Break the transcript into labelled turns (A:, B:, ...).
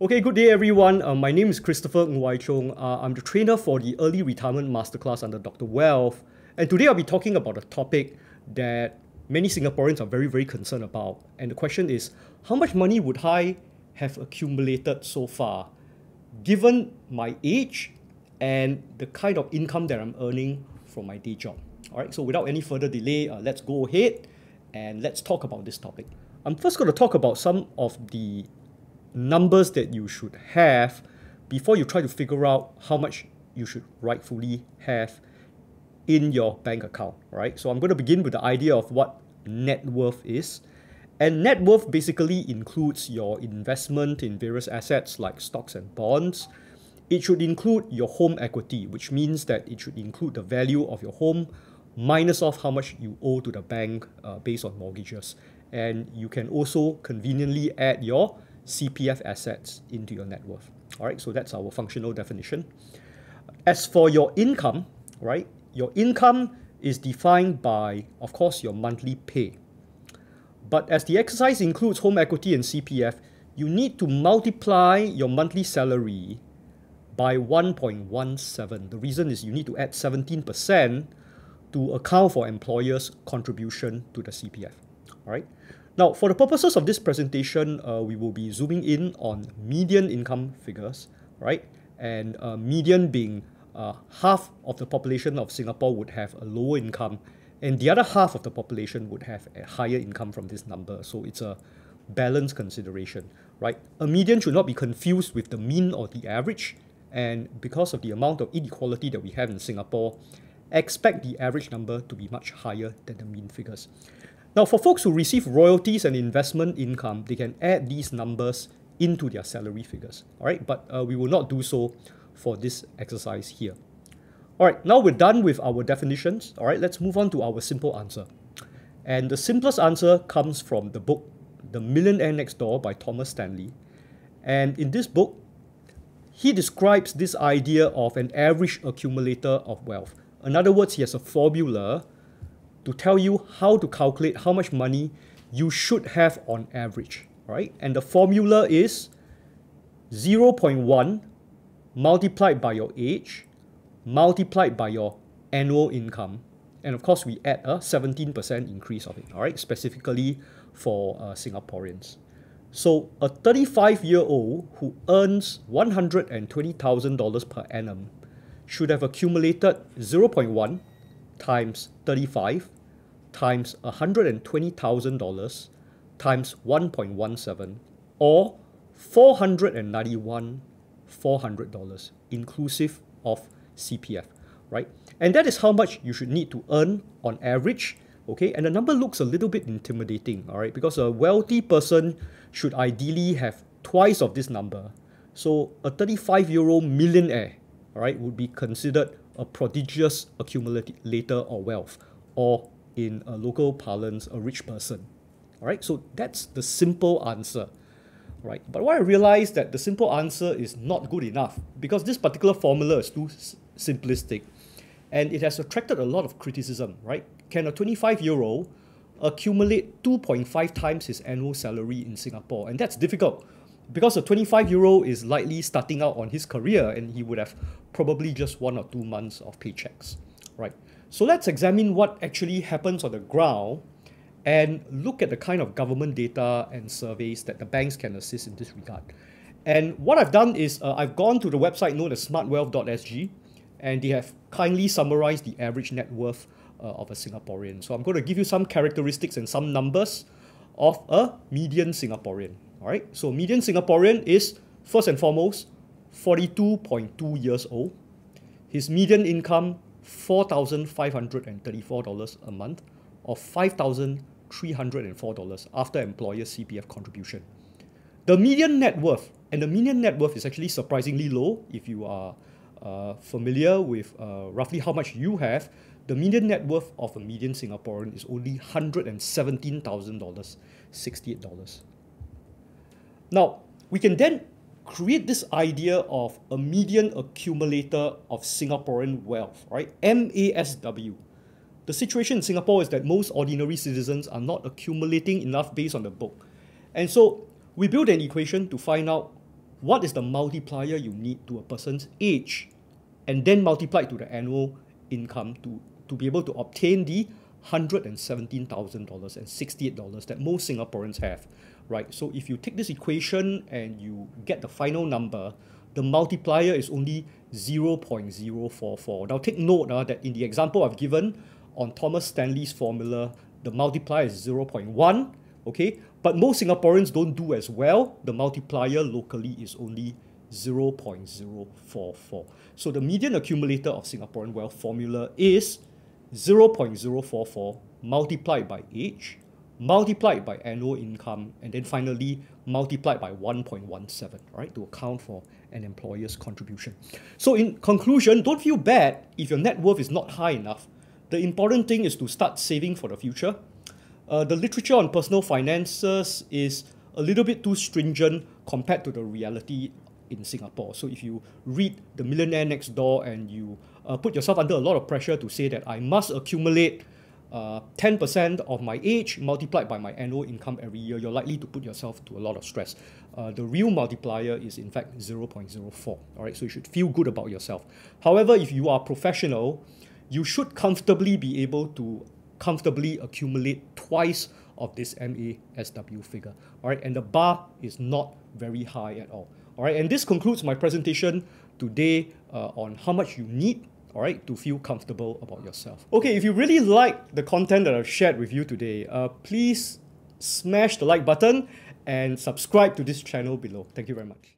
A: Okay, good day everyone. Uh, my name is Christopher Ngwai Chong. Uh, I'm the trainer for the Early Retirement Masterclass under Dr. Wealth. And today I'll be talking about a topic that many Singaporeans are very, very concerned about. And the question is, how much money would I have accumulated so far, given my age and the kind of income that I'm earning from my day job? All right, so without any further delay, uh, let's go ahead and let's talk about this topic. I'm first going to talk about some of the numbers that you should have before you try to figure out how much you should rightfully have in your bank account, right? So I'm going to begin with the idea of what net worth is. And net worth basically includes your investment in various assets like stocks and bonds. It should include your home equity, which means that it should include the value of your home minus off how much you owe to the bank uh, based on mortgages. And you can also conveniently add your CPF assets into your net worth. All right, so that's our functional definition. As for your income, right, your income is defined by, of course, your monthly pay. But as the exercise includes home equity and CPF, you need to multiply your monthly salary by 1.17. The reason is you need to add 17% to account for employer's contribution to the CPF. All right. Now, for the purposes of this presentation, uh, we will be zooming in on median income figures, right? And uh, median being uh, half of the population of Singapore would have a lower income, and the other half of the population would have a higher income from this number. So it's a balance consideration, right? A median should not be confused with the mean or the average, and because of the amount of inequality that we have in Singapore, expect the average number to be much higher than the mean figures. Now, for folks who receive royalties and investment income, they can add these numbers into their salary figures. All right, but uh, we will not do so for this exercise here. All right, now we're done with our definitions. All right, let's move on to our simple answer. And the simplest answer comes from the book, The Millionaire Next Door by Thomas Stanley. And in this book, he describes this idea of an average accumulator of wealth. In other words, he has a formula to tell you how to calculate how much money you should have on average, right? And the formula is 0.1 multiplied by your age multiplied by your annual income. And of course, we add a 17% increase of it, all right, specifically for uh, Singaporeans. So a 35-year-old who earns $120,000 per annum should have accumulated 0.1 times 35 times $120,000 times 1.17 or $491,400 inclusive of CPF, right? And that is how much you should need to earn on average, okay? And the number looks a little bit intimidating, all right? Because a wealthy person should ideally have twice of this number. So a 35-year-old millionaire, all right, would be considered a prodigious accumulator or wealth, or in a local parlance, a rich person. All right, so that's the simple answer. Right, but what I realized that the simple answer is not good enough because this particular formula is too simplistic and it has attracted a lot of criticism, right? Can a 25 year old accumulate 2.5 times his annual salary in Singapore? And that's difficult because a 25 year old is likely starting out on his career and he would have probably just one or two months of paychecks, right? So let's examine what actually happens on the ground and look at the kind of government data and surveys that the banks can assist in this regard. And what I've done is uh, I've gone to the website known as smartwealth.sg and they have kindly summarized the average net worth uh, of a Singaporean. So I'm going to give you some characteristics and some numbers of a median Singaporean. All right. So median Singaporean is first and foremost 42.2 years old. His median income $4,534 a month or $5,304 after employer CPF contribution. The median net worth, and the median net worth is actually surprisingly low if you are uh, familiar with uh, roughly how much you have. The median net worth of a median Singaporean is only sixty-eight dollars Now, we can then create this idea of a median accumulator of Singaporean wealth, right? MASW. The situation in Singapore is that most ordinary citizens are not accumulating enough based on the book. And so we built an equation to find out what is the multiplier you need to a person's age and then multiply to the annual income to, to be able to obtain the $117,068 and $68 that most Singaporeans have, right? So if you take this equation and you get the final number, the multiplier is only 0.044. Now take note uh, that in the example I've given on Thomas Stanley's formula, the multiplier is 0.1, okay? But most Singaporeans don't do as well. The multiplier locally is only 0.044. So the median accumulator of Singaporean wealth formula is 0.044 multiplied by age multiplied by annual income, and then finally multiplied by 1.17, right, to account for an employer's contribution. So in conclusion, don't feel bad if your net worth is not high enough. The important thing is to start saving for the future. Uh, the literature on personal finances is a little bit too stringent compared to the reality in Singapore. So if you read The Millionaire Next Door and you uh, put yourself under a lot of pressure to say that I must accumulate uh, 10% of my age multiplied by my annual income every year, you're likely to put yourself to a lot of stress. Uh, the real multiplier is in fact 0.04. All right, so you should feel good about yourself. However, if you are professional, you should comfortably be able to comfortably accumulate twice of this MASW figure. All right, and the bar is not very high at all. All right, and this concludes my presentation today uh, on how much you need all right, to feel comfortable about yourself. Okay, if you really like the content that I've shared with you today, uh, please smash the like button and subscribe to this channel below. Thank you very much.